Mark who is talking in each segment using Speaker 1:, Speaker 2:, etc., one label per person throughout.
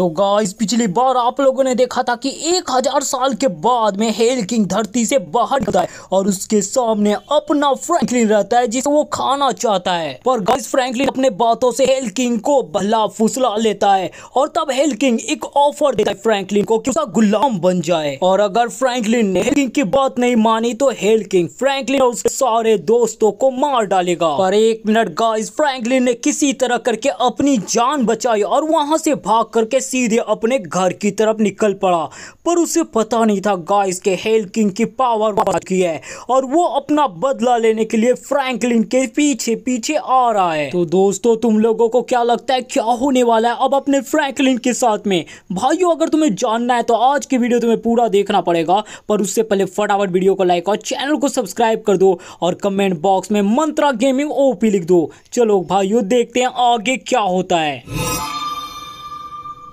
Speaker 1: तो गाइस पिछली बार आप लोगों ने देखा था कि एक हजार साल के बाद में हेल किंग धरती से बाहर निकलता है और उसके सामने अपना फ्रैंकलिन रहता है जिसे वो खाना चाहता है पर गाइस फ्रैंकलिन अपने बातों से हेल किंग को भला फुसला लेता है और तब हेल किंग एक ऑफर देता है फ्रैंकलिन को कि उसका गुलाम बन जाए और अगर फ्रैंकलिन ने हेल किंग की बात नहीं मानी तो हेल किंग फ्रैंकलिन और उसके सारे दोस्तों को मार डालेगा पर एक मिनट गाइस फ्रैंकलिन ने किसी तरह करके अपनी जान बचाई और वहां से भाग करके सीधे अपने घर की तरफ निकल पड़ा पर उसे पता नहीं था गाइस के हेल किंग की पावर की है और वो अपना बदला लेने के लिए फ्रैंकलिन के पीछे पीछे आ रहा है तो दोस्तों तुम लोगों को क्या लगता है क्या होने वाला है अब अपने फ्रैंकलिन के साथ में भाइयों अगर तुम्हें जानना है तो आज की वीडियो तुम्हें पूरा देखना पड़ेगा पर उससे पहले फटाफट वीडियो को लाइक और चैनल को सब्सक्राइब कर दो और कमेंट बॉक्स में मंत्रा गेमिंग ओपी लिख दो चलो भाइयों देखते हैं आगे क्या होता है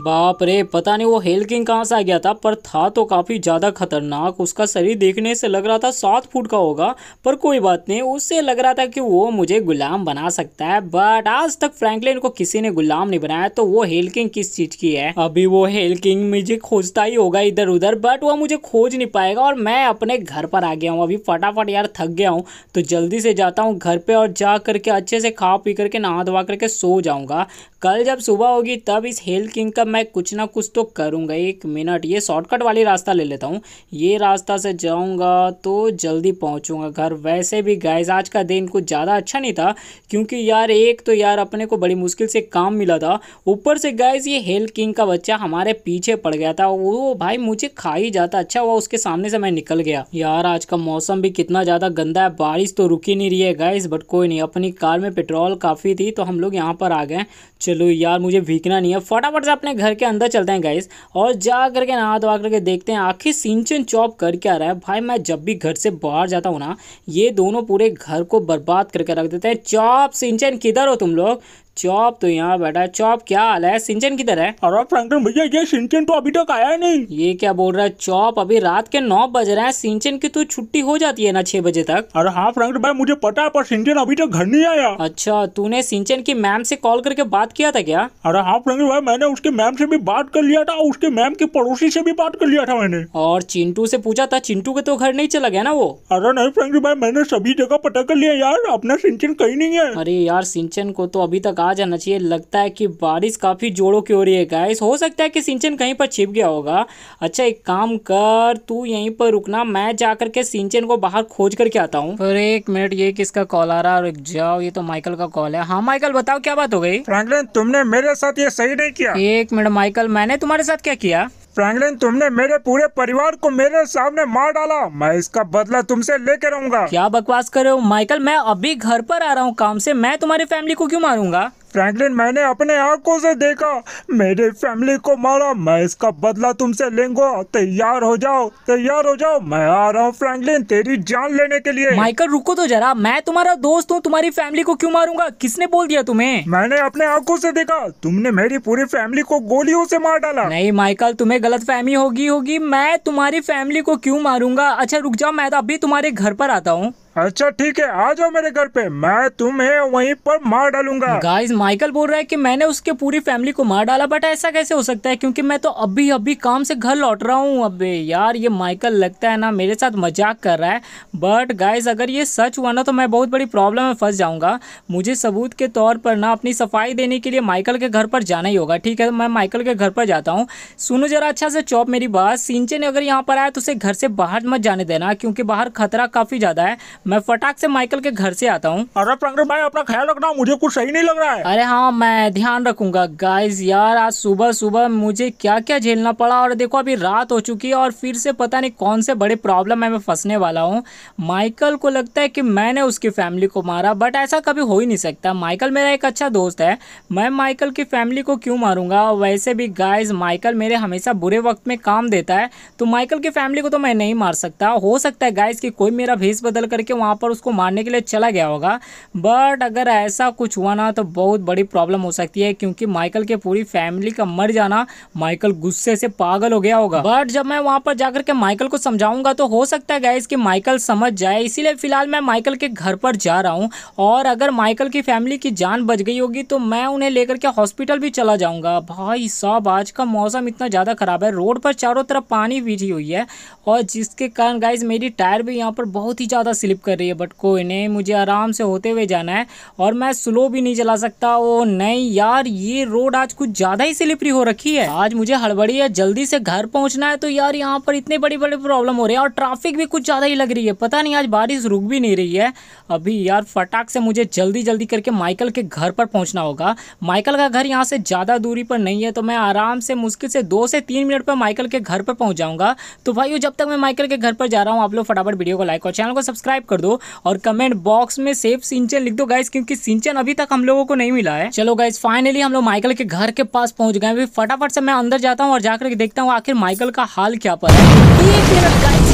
Speaker 1: बाप रे पता नहीं वो हेल किंग कहाँ से आ गया था पर था तो काफ़ी ज़्यादा खतरनाक उसका शरीर देखने से लग रहा था सात फुट का होगा पर कोई बात नहीं उससे लग रहा था कि वो मुझे गुलाम बना सकता है बट आज तक फ्रैंकलिन को किसी ने गुलाम नहीं बनाया तो वो हेल किंग किस चीज़ की है अभी वो हेल किंग मुझे खोजता ही होगा इधर उधर बट वो मुझे खोज नहीं पाएगा और मैं अपने घर पर आ गया हूँ अभी फटाफट यार थक गया हूँ तो जल्दी से जाता हूँ घर पर और जा करके अच्छे से खा पी करके नहा धोवा करके सो जाऊँगा कल जब सुबह होगी तब इस हेल किंग का इसका मैं कुछ ना कुछ तो करूँगा एक मिनट ये शॉर्टकट वाली रास्ता ले लेता हूँ ये रास्ता से जाऊँगा तो जल्दी पहुँचूँगा घर वैसे भी गाइज आज का दिन कुछ ज़्यादा अच्छा नहीं था क्योंकि यार एक तो यार अपने को बड़ी मुश्किल से काम मिला था ऊपर से गाइज ये हेल किंग का बच्चा हमारे पीछे पड़ गया था वो भाई मुझे खा ही जाता अच्छा हुआ उसके सामने से मैं निकल गया यार आज का मौसम भी कितना ज़्यादा गंदा है बारिश तो रुकी नहीं रही है गाइस बट कोई नहीं अपनी कार में पेट्रोल काफ़ी थी तो हम लोग यहाँ पर आ गए चलो यार मुझे भीगना नहीं है फटाफट से अपने अपने घर के अंदर चलते हैं गाइस और जा करके नहा धोवा करके देखते हैं आखिर सिंचन चौप कर क्या रहा है भाई मैं जब भी घर से बाहर जाता हूँ ना ये दोनों पूरे घर को बर्बाद करके रख देते हैं चौप सिंचन किधर हो तुम लोग चौप तो यहाँ बैठा चौप क्या हाल है सिंचन किधर है अरे फ्रैंकलिन भैया ये सिंचन तो अभी तक आया नहीं ये क्या बोल रहा है चौप अभी रात के नौ बज रहे हैं सिंचन की तो छुट्टी हो जाती है ना छह बजे तक अरे हाँ फ्रैंकलिन भाई मुझे पता है पर सिंचन अभी तक घर नहीं आया अच्छा तूने सिंचन की मैम से कॉल करके बात किया था क्या
Speaker 2: अरे हाँ फ्रैंकलिन भाई मैंने उसके मैम से भी बात कर लिया था उसके मैम के पड़ोसी से भी बात कर लिया था मैंने और चिंटू से पूछा था चिंटू के तो घर
Speaker 1: नहीं चला गया ना वो अरे नहीं फ्रैंकलिन भाई मैंने सभी जगह पता कर लिया यार अपना सिंचन कहीं नहीं है अरे यार सिंचन को तो अभी तक आ जाना चाहिए लगता है कि बारिश काफ़ी जोड़ों की हो रही है गाइस हो सकता है कि सिंचन कहीं पर छिप गया होगा अच्छा एक काम कर तू यहीं पर रुकना मैं जा करके सिंचन को बाहर खोज करके आता हूँ पर एक मिनट ये किसका कॉल आ रहा है जाओ ये तो माइकल का कॉल है हाँ माइकल बताओ क्या बात हो गई फ्रैंकलिन तुमने मेरे साथ ये सही नहीं किया एक मिनट माइकल मैंने तुम्हारे साथ क्या किया फ्रैंकलिन तुमने मेरे पूरे परिवार को मेरे सामने मार डाला मैं इसका बदला तुमसे लेके रहूंगा क्या बकवास कर रहे हो माइकल मैं अभी घर पर आ रहा हूँ काम से मैं तुम्हारी फैमिली को क्यों मारूंगा
Speaker 2: फ्रैंकलिन मैंने अपने आंखों से देखा मेरे फैमिली को मारा मैं इसका बदला तुमसे लेंगे तैयार हो जाओ तैयार हो जाओ मैं आ रहा हूँ फ्रैंकलिन तेरी जान लेने के लिए माइकल
Speaker 1: रुको तो जरा मैं तुम्हारा दोस्त हूँ तुम्हारी फैमिली को क्यों मारूंगा किसने बोल दिया तुम्हें मैंने अपने आंखों से देखा तुमने मेरी पूरी फैमिली को गोलियों से मार डाला नहीं माइकल तुम्हें गलत फहमी होगी होगी मैं तुम्हारी फैमिली को क्यूँ मारूंगा अच्छा रुक जाओ मैं तो अभी तुम्हारे घर पर आता हूँ
Speaker 2: अच्छा ठीक है आ जाओ मेरे घर पे मैं तुम्हें वहीं
Speaker 1: पर मार डालूंगा गाइस माइकल बोल रहा है कि मैंने उसके पूरी फैमिली को मार डाला बट ऐसा कैसे हो सकता है क्योंकि मैं तो अभी अभी काम से घर लौट रहा हूँ अबे यार ये माइकल लगता है ना मेरे साथ मजाक कर रहा है बट गाइज अगर ये सच हुआ ना तो मैं बहुत बड़ी प्रॉब्लम में फंस जाऊँगा मुझे सबूत के तौर पर ना अपनी सफाई देने के लिए माइकल के घर पर जाना ही होगा ठीक है मैं माइकल के घर पर जाता हूँ सुनो जरा अच्छा से चौप मेरी बात सिंचे ने अगर यहाँ पर आया तो उसे घर से बाहर मत जाने देना क्योंकि बाहर खतरा काफ़ी ज़्यादा है मैं फटाक से माइकल के घर से आता हूँ अरे प्रंगर भाई अपना ख्याल रखना मुझे कुछ सही नहीं लग रहा है अरे हाँ मैं ध्यान रखूंगा गाइज यार आज सुबह सुबह मुझे क्या क्या झेलना पड़ा और देखो अभी रात हो चुकी है और फिर से पता नहीं कौन से बड़े प्रॉब्लम में मैं फंसने वाला हूँ माइकल को लगता है कि मैंने उसकी फैमिली को मारा बट ऐसा कभी हो ही नहीं सकता माइकल मेरा एक अच्छा दोस्त है मैं माइकल की फैमिली को क्यों मारूंगा वैसे भी गाइज माइकल मेरे हमेशा बुरे वक्त में काम देता है तो माइकल की फैमिली को तो मैं नहीं मार सकता हो सकता है गाइज कि कोई मेरा भेस बदल करके के वहाँ पर उसको मारने के लिए चला गया होगा बट अगर ऐसा कुछ हुआ ना तो बहुत बड़ी प्रॉब्लम हो सकती है क्योंकि माइकल के पूरी फैमिली का मर जाना माइकल गुस्से से पागल हो गया होगा बट जब मैं वहाँ पर जाकर के माइकल को समझाऊंगा तो हो सकता है गैस कि माइकल समझ जाए इसीलिए फिलहाल मैं माइकल के घर पर जा रहा हूँ और अगर माइकल की फैमिली की जान बच गई होगी तो मैं उन्हें लेकर के हॉस्पिटल भी चला जाऊँगा भाई साहब आज का मौसम इतना ज़्यादा ख़राब है रोड पर चारों तरफ पानी बिछी हुई है और जिसके कारण गाइज मेरी टायर भी यहाँ पर बहुत ही ज़्यादा स्लिप कर रही है बट कोई नहीं मुझे आराम से होते हुए जाना है और मैं स्लो भी नहीं चला सकता ओ नहीं यार ये रोड आज कुछ ज़्यादा ही स्लिपरी हो रखी है आज मुझे हड़बड़ी है जल्दी से घर पहुंचना है तो यार यहाँ पर इतने बड़े बड़े प्रॉब्लम हो रहे हैं और ट्राफिक भी कुछ ज़्यादा ही लग रही है पता नहीं आज बारिश रुक भी नहीं रही है अभी यार फटाक से मुझे जल्दी जल्दी करके माइकल के घर पर पहुंचना होगा माइकल का घर यहाँ से ज़्यादा दूरी पर नहीं है तो मैं आराम से मुश्किल से दो से तीन मिनट पर माइकल के घर पर पहुंच जाऊंगा तो भाई जब तक मैं माइकल के घर पर जा रहा हूँ आप लोग फटाफट वीडियो को लाइक और चैनल को सब्सक्राइब कर दो और कमेंट बॉक्स में सेफ सिंचन लिख दो गाइस क्योंकि सिंचन अभी तक हम लोगों को नहीं मिला है चलो गाइस फाइनली हम लोग माइकल के घर के पास पहुंच गए अभी फटाफट से मैं अंदर जाता हूँ और जाकर के देखता हूँ आखिर माइकल का हाल क्या पर है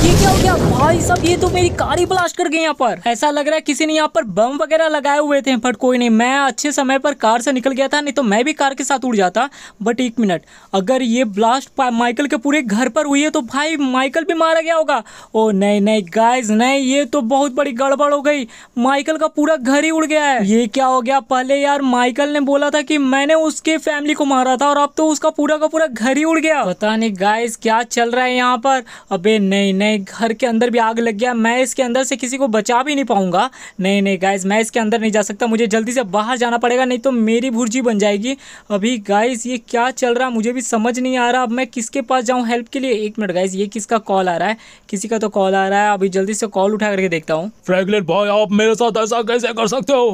Speaker 1: ये क्या हो गया भाई सब ये तो मेरी कार ही ब्लास्ट कर गई यहाँ पर ऐसा लग रहा है किसी ने यहाँ पर बम वगैरह लगाए हुए थे बट कोई नहीं मैं अच्छे समय पर कार से निकल गया था नहीं तो मैं भी कार के साथ उड़ जाता बट एक मिनट अगर ये ब्लास्ट माइकल के पूरे घर पर हुई है तो भाई माइकल भी मारा गया होगा ओ नहीं नहीं गाइज नहीं ये तो बहुत बहुत बड़ी गड़बड़ हो गई माइकल का पूरा घर ही उड़ गया है ये क्या हो गया पहले यार माइकल ने बोला था कि मैंने उसके फैमिली को मारा था और अब तो उसका पूरा का पूरा घर ही उड़ गया पता नहीं गाइस क्या चल रहा है यहाँ पर अबे नहीं नहीं घर के अंदर भी आग लग गया मैं इसके अंदर से किसी को बचा भी नहीं पाऊंगा नहीं नहीं गाइस मैं इसके अंदर नहीं जा सकता मुझे जल्दी से बाहर जाना पड़ेगा नहीं तो मेरी भुर्जी बन जाएगी अभी गाइस ये क्या चल रहा है मुझे भी समझ नहीं आ रहा अब मैं किसके पास जाऊँ हेल्प के लिए एक मिनट गाइस ये किसका कॉल आ रहा है किसी का तो कॉल आ रहा है
Speaker 2: अभी जल्दी से कॉल उठा करके देखता हूँ हूँ फ्रैंकलिन भाई आप मेरे साथ ऐसा कैसे कर सकते हो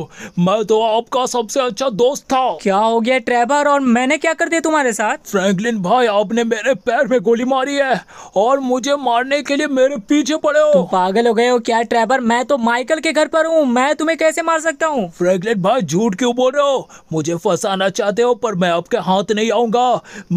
Speaker 2: मैं तो आपका सबसे अच्छा दोस्त था क्या हो गया ट्रेवर और मैंने क्या कर दिया तुम्हारे साथ फ्रैंकलिन भाई आपने मेरे पैर में गोली मारी है और मुझे मारने के लिए मेरे पीछे पड़े हो
Speaker 1: पागल हो गए हो क्या ट्रेवर मैं तो माइकल के घर पर हूँ मैं तुम्हें कैसे मार सकता हूँ
Speaker 2: फ्रैंकलिन भाई झूठ क्यों बोल रहे हो मुझे फंसाना चाहते हो पर मैं आपके हाथ नहीं आऊंगा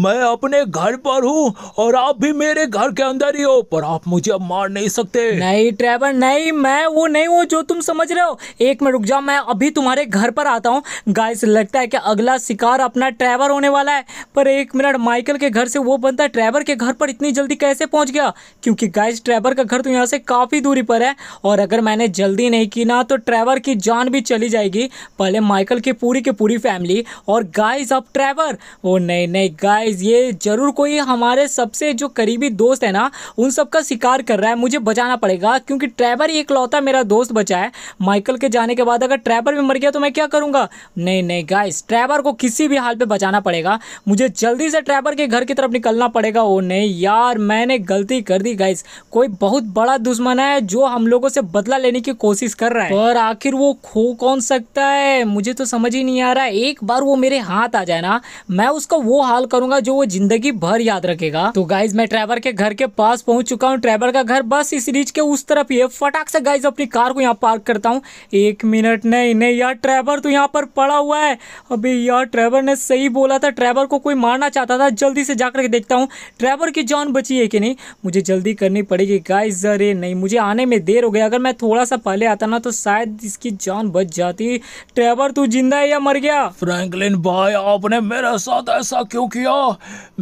Speaker 2: मैं अपने घर पर हूँ और आप भी मेरे घर के अंदर ही हो पर आप मुझे अब मार नहीं सकते
Speaker 1: नहीं ट्रेवर नहीं मैं है वो नहीं वो जो तुम समझ रहे हो एक मिनट रुक जाओ मैं अभी तुम्हारे घर पर आता हूँ गाइस लगता है कि अगला शिकार अपना ट्रैवर होने वाला है पर एक मिनट माइकल के घर से वो बनता है ट्रैवर के घर पर इतनी जल्दी कैसे पहुँच गया क्योंकि गाइस ट्रैवर का घर तो यहाँ से काफ़ी दूरी पर है और अगर मैंने जल्दी नहीं की ना तो ट्रैवर की जान भी चली जाएगी पहले माइकल की पूरी की पूरी फैमिली और गाइज अब ट्रैवर वो नहीं नहीं गाइज ये जरूर कोई हमारे सबसे जो करीबी दोस्त है ना उन सबका शिकार कर रहा है मुझे बचाना पड़ेगा क्योंकि ट्रैवर एक इकलौता मेरा दोस्त बचा है माइकल के जाने के बाद अगर ट्रैवर भी मर गया तो मैं क्या करूँगा नहीं नहीं गाइस ट्रैवर को किसी भी हाल पर बचाना पड़ेगा मुझे जल्दी से ट्रैवर के घर की तरफ निकलना पड़ेगा ओ नहीं यार मैंने गलती कर दी गाइस कोई बहुत बड़ा दुश्मन है जो हम लोगों से बदला लेने की कोशिश कर रहा है पर आखिर वो खो कौन सकता है मुझे तो समझ ही नहीं आ रहा एक बार वो मेरे हाथ आ जाए ना मैं उसका वो हाल करूंगा जो वो जिंदगी भर याद रखेगा तो गाइज मैं ट्रैवर के घर के पास पहुंच चुका हूँ ट्रैवर का घर बस इस रीच के उस तरफ ही है फटाक से गाइज अपनी कार को यहाँ पार्क करता हूँ एक मिनट नहीं नहीं यार ट्रैवर तो यहाँ पर पड़ा हुआ है अभी यार ट्रैवर ने सही बोला था ट्रैवर को कोई मारना चाहता था जल्दी से जाकर के देखता हूँ ट्रैवर की जान बची है कि नहीं मुझे जल्दी करनी पड़ेगी गाइज अरे नहीं मुझे आने में देर हो गई अगर मैं थोड़ा सा पहले आता ना तो शायद इसकी जान बच जाती ट्रैवर तू
Speaker 2: जिंदा है या मर गया फ्रेंकलिन भाई आपने मेरे साथ ऐसा क्यों किया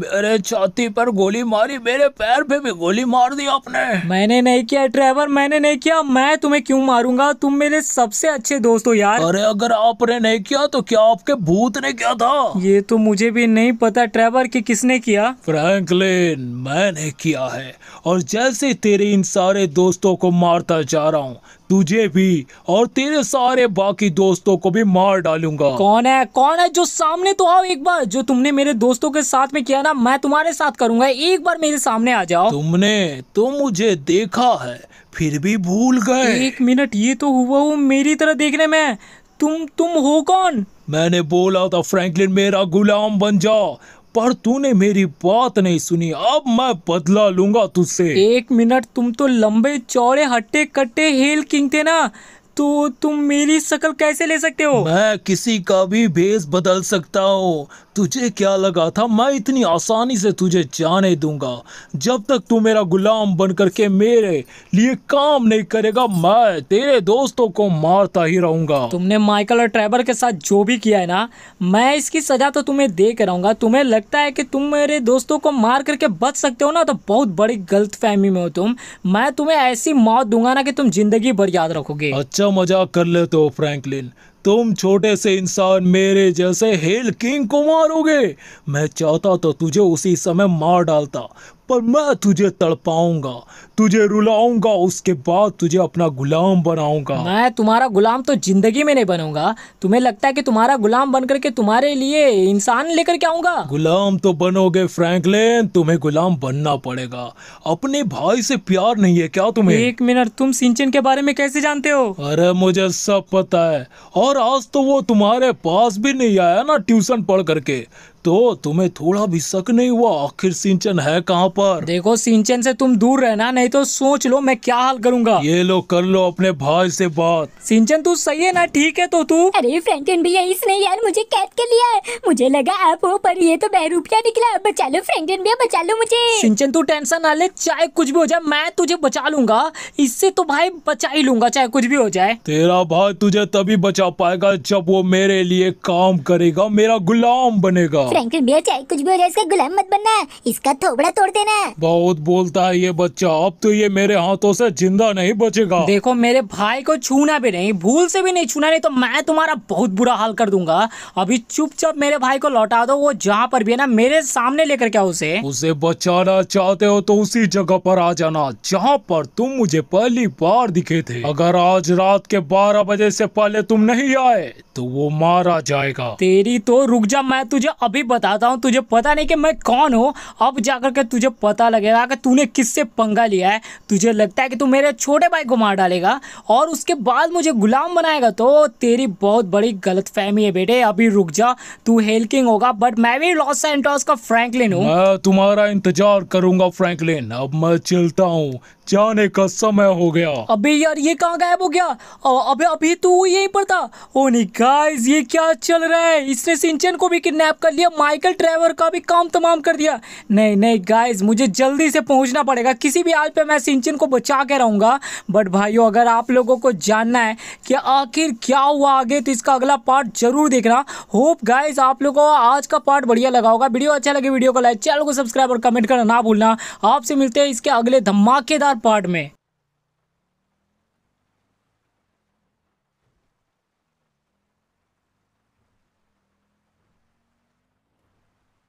Speaker 2: मेरे छाती पर गोली मारी मेरे पैर पे भी गोली मार दी आपने मैंने नहीं किया ट्रैवर
Speaker 1: मैंने नहीं किया मैं तुम्हें क्यों मारूंगा तुम मेरे सबसे अच्छे दोस्त हो यार अरे अगर आपने नहीं किया तो क्या आपके भूत ने किया था ये तो मुझे भी नहीं पता ट्रेवर कि किसने किया
Speaker 2: फ्रैंकलिन मैंने किया है और जैसे तेरे इन सारे दोस्तों को मारता जा रहा हूँ तुझे भी और तेरे सारे बाकी दोस्तों को भी मार डालूंगा कौन
Speaker 1: है कौन है जो सामने तो आओ एक बार जो तुमने मेरे दोस्तों के साथ में किया ना मैं तुम्हारे साथ करूंगा एक बार मेरे सामने आ जाओ तुमने
Speaker 2: तो मुझे देखा है फिर भी भूल गए एक मिनट ये तो हुआ वो मेरी तरह देखने में तुम तुम हो कौन मैंने बोला था फ्रैंकलिन मेरा गुलाम बन जाओ पर तूने मेरी बात नहीं सुनी अब मैं बदला लूंगा तुझसे एक मिनट तुम तो लंबे चौड़े
Speaker 1: हट्टे कट्टे हेल किंग थे ना तो तुम मेरी शक्ल कैसे ले सकते हो
Speaker 2: मैं किसी का भी भेस बदल सकता हूँ तुझे क्या लगा था मैं इतनी आसानी से तुझे जाने दूंगा जब तक तू मेरा गुलाम बन करके मेरे लिए काम नहीं करेगा मैं तेरे दोस्तों को मारता ही रहूंगा
Speaker 1: तुमने माइकल और ट्रेवर के साथ जो भी किया है ना मैं इसकी सजा तो तुम्हें दे के रहूंगा तुम्हें लगता है कि तुम मेरे दोस्तों को मार करके बच सकते हो ना तो बहुत बड़ी गलत फहमी में हो तुम मैं तुम्हें ऐसी मौत दूंगा ना कि तुम जिंदगी भर याद रखोगे
Speaker 2: अच्छा मजा मजाक कर लेते हो फ्रैंकलिन तुम छोटे से इंसान मेरे जैसे हेल किंग को मारोगे मैं चाहता तो तुझे उसी समय मार डालता पर मैं तुझे तड़पाऊंगा तुझे रुलाऊंगा उसके बाद तुझे अपना गुलाम बनाऊंगा मैं तुम्हारा गुलाम तो जिंदगी में नहीं बनूंगा तुम्हें लगता
Speaker 1: है कि तुम्हारा गुलाम बन करके तुम्हारे लिए इंसान लेकर के आऊंगा
Speaker 2: गुलाम तो बनोगे फ्रैंकलिन तुम्हें गुलाम बनना पड़ेगा अपने भाई से प्यार नहीं है क्या तुम्हें एक
Speaker 1: मिनट तुम सिंचन के बारे में कैसे जानते हो
Speaker 2: अरे मुझे सब पता है और आज तो वो तुम्हारे पास भी नहीं आया ना ट्यूशन पढ़ करके तो तुम्हें थोड़ा भी शक नहीं हुआ आखिर सिंचन है कहाँ पर देखो सिंचन से तुम दूर रहना नहीं तो सोच लो मैं क्या हाल करूंगा ये लो कर लो अपने भाई से बात सिंचन तू सही है ना ठीक है तो तू अरे फ्रैंकन भैया इसने यार मुझे कैद कर लिया है मुझे लगा आप हो पर ये तो बहरूपिया निकला बचा लो
Speaker 1: फ्रेंकिन भैया बचा लो मुझे सिंचन तू टेंशन ना ले चाहे कुछ भी हो जाए मैं तुझे बचा लूंगा इससे तो भाई बचा ही लूंगा चाहे कुछ भी हो जाए
Speaker 2: तेरा भाई तुझे तभी बचा पाएगा जब वो मेरे लिए काम करेगा मेरा गुलाम बनेगा
Speaker 1: फ्रैंकलिन भैया चाहे कुछ भी हो जाए इसका गुलाम मत बनना इसका थोबड़ा तोड़ देना
Speaker 2: बहुत बोलता है ये बच्चा अब तो ये मेरे हाथों से जिंदा नहीं बचेगा
Speaker 1: देखो मेरे भाई को छूना भी नहीं भूल से भी नहीं छूना नहीं तो मैं तुम्हारा बहुत बुरा हाल कर दूंगा अभी चुपचाप मेरे भाई को लौटा दो वो जहाँ पर भी है ना मेरे सामने लेकर क्या उसे
Speaker 2: उसे बचाना चाहते हो तो उसी जगह पर आ जाना जहाँ पर तुम मुझे पहली बार दिखे थे अगर आज रात के बारह बजे से पहले तुम नहीं आए तो वो मारा जाएगा तेरी तो रुक जा मैं तुझे अभी बताता हूँ तुझे पता नहीं कि मैं कौन हूँ
Speaker 1: अब जाकर के तुझे पता लगेगा कि तूने किससे पंगा लिया है तुझे लगता है कि तू मेरे छोटे भाई को मार डालेगा और उसके बाद मुझे गुलाम बनाएगा तो तेरी बहुत बड़ी गलत है बेटे अभी रुक जा तू हेल्किंग होगा बट मैं भी लॉस एंटॉस का फ्रैंकलिन हूँ
Speaker 2: तुम्हारा इंतजार करूंगा फ्रैंकलिन अब मैं चलता हूँ जाने का समय हो गया
Speaker 1: अबे यार ये कहाँ गायब हो गया अबे अभी तो यहीं पर था नहीं गाइस ये क्या चल रहा है इसने सिंचन को भी किडनैप कर लिया माइकल ट्रेवर का भी काम तमाम कर दिया नहीं नहीं गाइस मुझे जल्दी से पहुंचना पड़ेगा किसी भी हाल पे मैं सिंचन को बचा के रहूंगा बट भाइयों अगर आप लोगों को जानना है कि आखिर क्या हुआ आगे तो इसका अगला पार्ट जरूर देखना होप गाइज आप लोगों को आज का पार्ट बढ़िया लगा होगा वीडियो अच्छा लगे वीडियो को लाइक चैनल को सब्सक्राइब और कमेंट करना ना भूलना आपसे मिलते हैं इसके अगले धमाकेदार पार्ट में